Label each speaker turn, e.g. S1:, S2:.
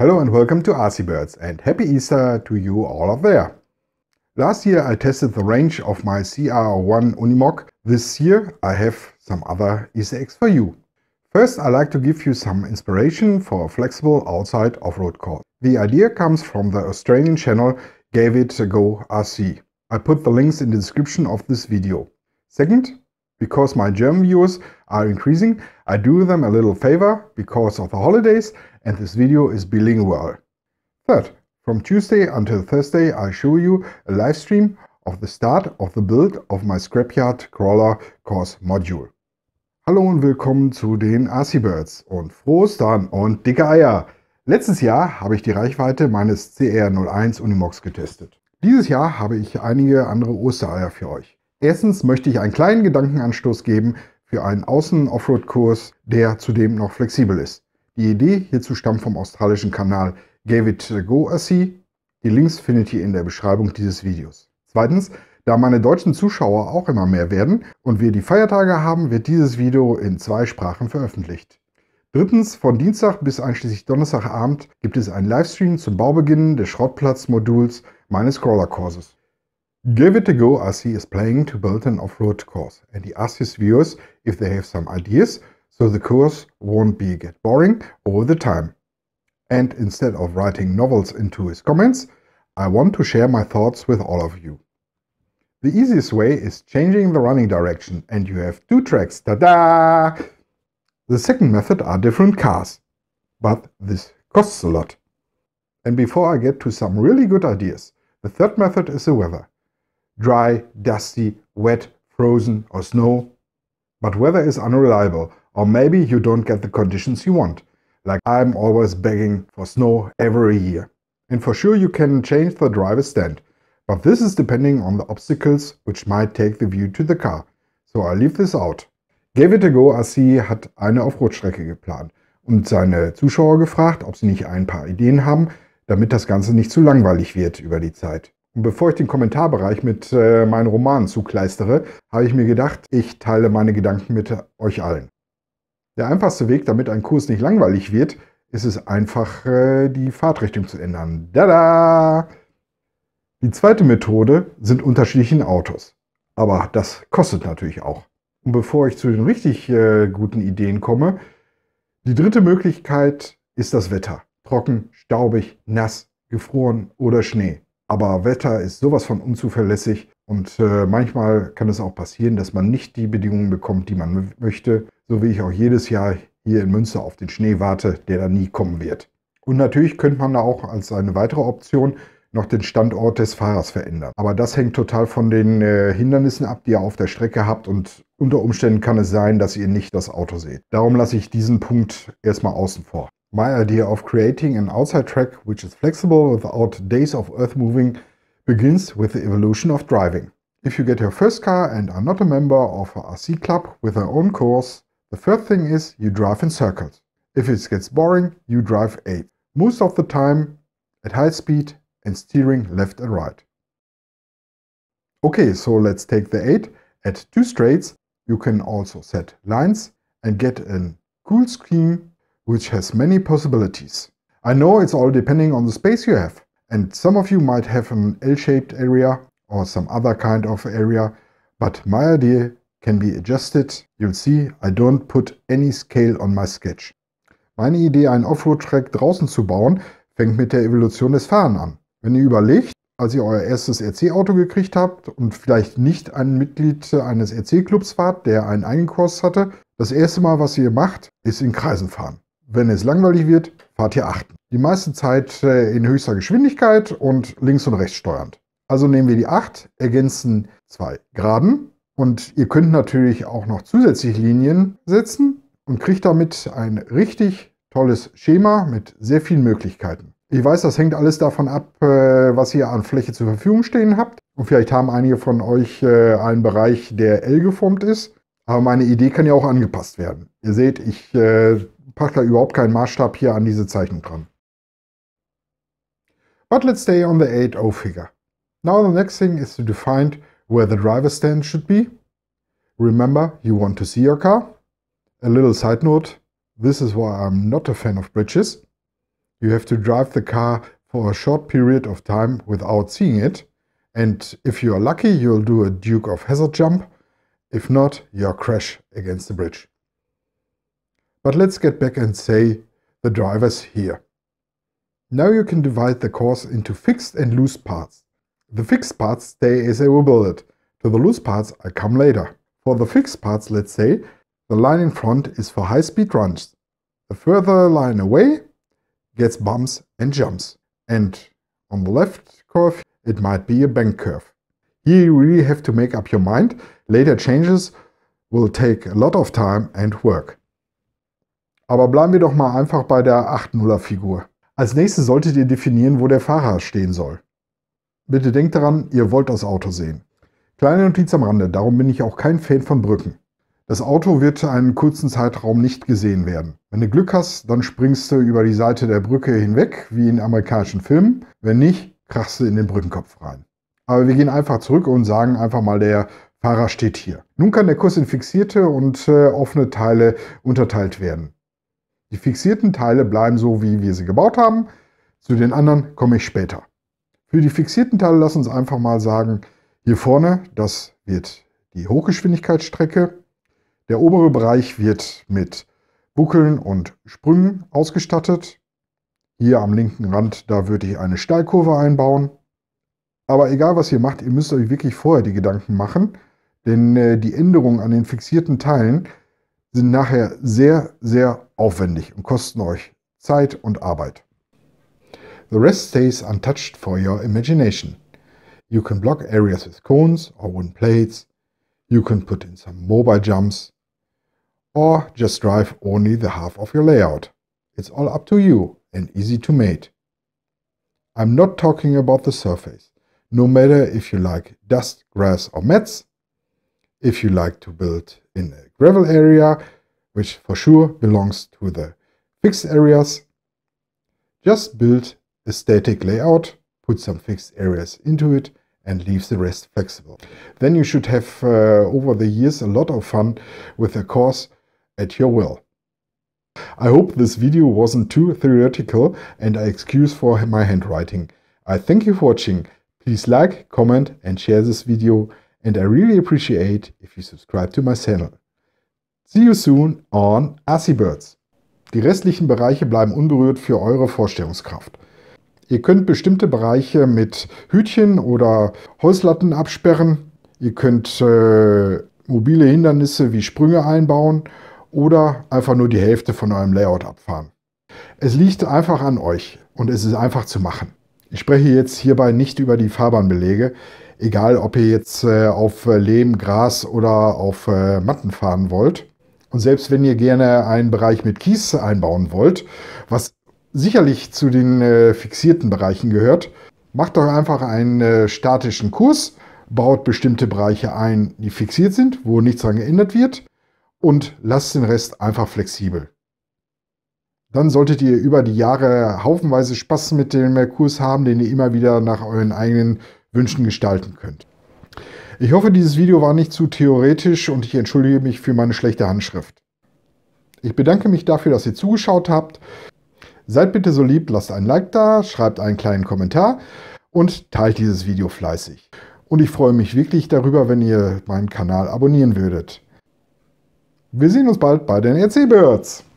S1: Hello and welcome to RC Birds and happy Easter to you all out there. Last year I tested the range of my CR01 Unimog. This year I have some other Easter eggs for you. First I like to give you some inspiration for a flexible outside off-road course. The idea comes from the Australian channel Gave It A Go RC. I put the links in the description of this video. Second, because my German viewers are increasing, I do them a little favor because of the holidays and this video is bilingual. Third, from Tuesday until Thursday I show you a live stream of the start of the build of my Scrapyard Crawler Course Module. Hallo und willkommen zu den ASCII Birds und frohes Dann und dicke Eier! Letztes Jahr habe ich die Reichweite meines CR01 Unimox getestet. Dieses Jahr habe ich einige andere Ostereier für euch. Erstens möchte ich einen kleinen Gedankenanstoß geben für einen Außen-Offroad-Kurs, der zudem noch flexibel ist. Die Idee hierzu stammt vom australischen Kanal Gave It A Go A Die Links findet ihr in der Beschreibung dieses Videos. Zweitens, da meine deutschen Zuschauer auch immer mehr werden und wir die Feiertage haben, wird dieses Video in zwei Sprachen veröffentlicht. Drittens, von Dienstag bis einschließlich Donnerstagabend gibt es einen Livestream zum Baubeginn des Schrottplatzmoduls meines Crawler-Kurses. Give it a go, ASCII is playing to build an off-road course, and he asks his viewers if they have some ideas so the course won't be get boring all the time. And instead of writing novels into his comments, I want to share my thoughts with all of you. The easiest way is changing the running direction and you have two tracks, ta-da! The second method are different cars, but this costs a lot. And before I get to some really good ideas, the third method is the weather. Dry, dusty, wet, frozen or snow, but weather is unreliable, or maybe you don't get the conditions you want. Like I'm always begging for snow every year. And for sure you can change the driver's stand, but this is depending on the obstacles which might take the view to the car. So I leave this out. Gave It A Go RC hat eine Offroad-Strecke geplant und seine Zuschauer gefragt, ob sie nicht ein paar Ideen haben, damit das Ganze nicht zu langweilig wird über die Zeit. Und bevor ich den Kommentarbereich mit äh, meinen Romanen zukleistere, habe ich mir gedacht, ich teile meine Gedanken mit euch allen. Der einfachste Weg, damit ein Kurs nicht langweilig wird, ist es einfach, äh, die Fahrtrichtung zu ändern. Tada! Die zweite Methode sind unterschiedliche Autos. Aber das kostet natürlich auch. Und bevor ich zu den richtig äh, guten Ideen komme, die dritte Möglichkeit ist das Wetter. Trocken, staubig, nass, gefroren oder Schnee. Aber Wetter ist sowas von unzuverlässig und äh, manchmal kann es auch passieren, dass man nicht die Bedingungen bekommt, die man möchte, so wie ich auch jedes Jahr hier in Münster auf den Schnee warte, der da nie kommen wird. Und natürlich könnte man da auch als eine weitere Option noch den Standort des Fahrers verändern. Aber das hängt total von den äh, Hindernissen ab, die ihr auf der Strecke habt und unter Umständen kann es sein, dass ihr nicht das Auto seht. Darum lasse ich diesen Punkt erstmal außen vor. My idea of creating an outside track which is flexible without days of earth moving begins with the evolution of driving. If you get your first car and are not a member of a RC club with their own course, the first thing is you drive in circles. If it gets boring, you drive eight. Most of the time at high speed and steering left and right. Okay, so let's take the 8 at two straights. You can also set lines and get a cool scheme which has many possibilities. I know it's all depending on the space you have, and some of you might have an L-shaped area or some other kind of area, but my idea can be adjusted. You'll see, I don't put any scale on my sketch. Meine Idee, einen Offroad-Track draußen zu bauen, fängt mit der Evolution des Fahren an. Wenn ihr überlegt, als ihr euer erstes RC-Auto gekriegt habt und vielleicht nicht ein Mitglied eines RC-Clubs wart, der einen Eigenkurs hatte, das erste Mal, was ihr macht, ist in Kreisen fahren. Wenn es langweilig wird, fahrt ihr achten. Die meiste Zeit äh, in höchster Geschwindigkeit und links und rechts steuernd. Also nehmen wir die 8, ergänzen zwei Geraden und ihr könnt natürlich auch noch zusätzlich Linien setzen und kriegt damit ein richtig tolles Schema mit sehr vielen Möglichkeiten. Ich weiß, das hängt alles davon ab, äh, was ihr an Fläche zur Verfügung stehen habt. Und vielleicht haben einige von euch äh, einen Bereich, der L geformt ist. Aber meine Idee kann ja auch angepasst werden. Ihr seht, ich da überhaupt Maßstab hier an diese Zeichnung dran. But let's stay on the 8-0 figure. Now the next thing is to define where the driver stand should be. Remember, you want to see your car. A little side note, this is why I'm not a fan of bridges. You have to drive the car for a short period of time without seeing it. And if you are lucky, you'll do a Duke of Hazard jump. If not, you'll crash against the bridge. But let's get back and say the drivers here. Now you can divide the course into fixed and loose parts. The fixed parts stay as I will build it. To the loose parts I come later. For the fixed parts, let's say, the line in front is for high-speed runs. The further line away gets bumps and jumps. And on the left curve, it might be a bank curve. Here you really have to make up your mind. Later changes will take a lot of time and work. Aber bleiben wir doch mal einfach bei der 8-0er Figur. Als nächstes solltet ihr definieren, wo der Fahrer stehen soll. Bitte denkt daran, ihr wollt das Auto sehen. Kleine Notiz am Rande, darum bin ich auch kein Fan von Brücken. Das Auto wird einen kurzen Zeitraum nicht gesehen werden. Wenn du Glück hast, dann springst du über die Seite der Brücke hinweg, wie in amerikanischen Filmen. Wenn nicht, krachst du in den Brückenkopf rein. Aber wir gehen einfach zurück und sagen einfach mal, der Fahrer steht hier. Nun kann der Kurs in fixierte und äh, offene Teile unterteilt werden. Die fixierten Teile bleiben so, wie wir sie gebaut haben. Zu den anderen komme ich später. Für die fixierten Teile lass uns einfach mal sagen, hier vorne, das wird die Hochgeschwindigkeitsstrecke. Der obere Bereich wird mit Buckeln und Sprüngen ausgestattet. Hier am linken Rand, da würde ich eine Steilkurve einbauen. Aber egal, was ihr macht, ihr müsst euch wirklich vorher die Gedanken machen, denn äh, die Änderungen an den fixierten Teilen sind nachher sehr, sehr aufwendig und kosten euch Zeit und Arbeit. The rest stays untouched for your imagination. You can block areas with cones or wooden plates. You can put in some mobile jumps. Or just drive only the half of your layout. It's all up to you and easy to make. I'm not talking about the surface. No matter if you like dust, grass or mats, if you like to build in a gravel area, which for sure belongs to the fixed areas. Just build a static layout, put some fixed areas into it, and leave the rest flexible. Then you should have, uh, over the years, a lot of fun with a course at your will. I hope this video wasn't too theoretical and I excuse for my handwriting. I thank you for watching. Please like, comment and share this video. and I really appreciate if you subscribe to my channel. See you soon on AssiBirds. Die restlichen Bereiche bleiben unberührt für eure Vorstellungskraft. Ihr könnt bestimmte Bereiche mit Hütchen oder Holzlatten absperren. Ihr könnt äh, mobile Hindernisse wie Sprünge einbauen oder einfach nur die Hälfte von eurem Layout abfahren. Es liegt einfach an euch und es ist einfach zu machen. Ich spreche jetzt hierbei nicht über die Fahrbahnbelege. Egal, ob ihr jetzt äh, auf äh, Lehm, Gras oder auf äh, Matten fahren wollt. Und selbst wenn ihr gerne einen Bereich mit Kies einbauen wollt, was sicherlich zu den äh, fixierten Bereichen gehört, macht doch einfach einen äh, statischen Kurs, baut bestimmte Bereiche ein, die fixiert sind, wo nichts dran geändert wird und lasst den Rest einfach flexibel. Dann solltet ihr über die Jahre haufenweise Spaß mit dem Kurs haben, den ihr immer wieder nach euren eigenen Wünschen gestalten könnt. Ich hoffe, dieses Video war nicht zu theoretisch und ich entschuldige mich für meine schlechte Handschrift. Ich bedanke mich dafür, dass ihr zugeschaut habt. Seid bitte so lieb, lasst ein Like da, schreibt einen kleinen Kommentar und teilt dieses Video fleißig. Und ich freue mich wirklich darüber, wenn ihr meinen Kanal abonnieren würdet. Wir sehen uns bald bei den EC-Birds.